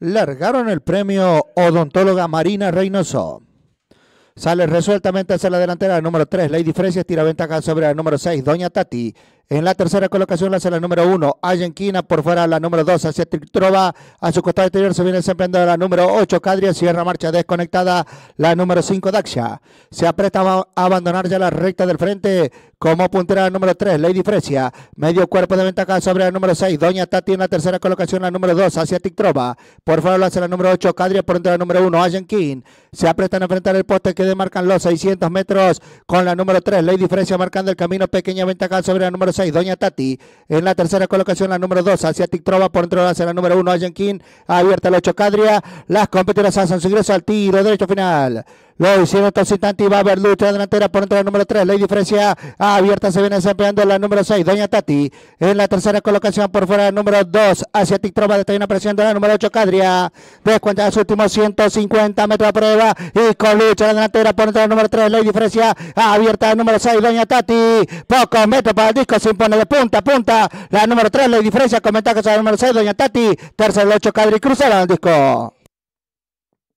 largaron el premio odontóloga Marina Reynoso. Sale resueltamente hacia la delantera el número 3, Lady Fresia, tira ventaja sobre el número 6, Doña Tati. En la tercera colocación la hace la número 1, Allenquina por fuera la número 2, hacia Trova, a su costado exterior se viene desempeñando la número 8, Cadria, cierra marcha desconectada, la número 5, Daxia. Se apresta a abandonar ya la recta del frente como puntera la número 3, Lady Fresia. Medio cuerpo de ventaja sobre la número 6, Doña Tati en la tercera colocación, la número 2, hacia Trova. Por fuera la hace la número 8, Cadria por entre la número 1, Ayenquín. Se apretan a enfrentar el poste que demarcan los 600 metros con la número 3, Lady Fresia marcando el camino, pequeña ventaja sobre la número 6, Doña Tati. En la tercera colocación, la número 2, Asiatic Trova. Por entre en la número 1, Allen King. Abierta la 8, Cadria. Las competidoras hacen su ingreso al tiro derecho final. Lo hicieron estos va a haber lucha delantera por entre la número 3. Ley diferencia abierta se viene desempeñando la número 6. Doña Tati en la tercera colocación por fuera del número 2. Asiatic Trova está una presión de la número 8. Cadria descuenta su últimos 150 metros de prueba y con lucha delantera por entre la número 3. Ley diferencia abierta la número 6. Doña Tati Poco metro para el disco. Se impone de punta a punta la número 3. Ley diferencia comenta que es la número 6. Doña Tati tercero 8. Cadria y en el disco.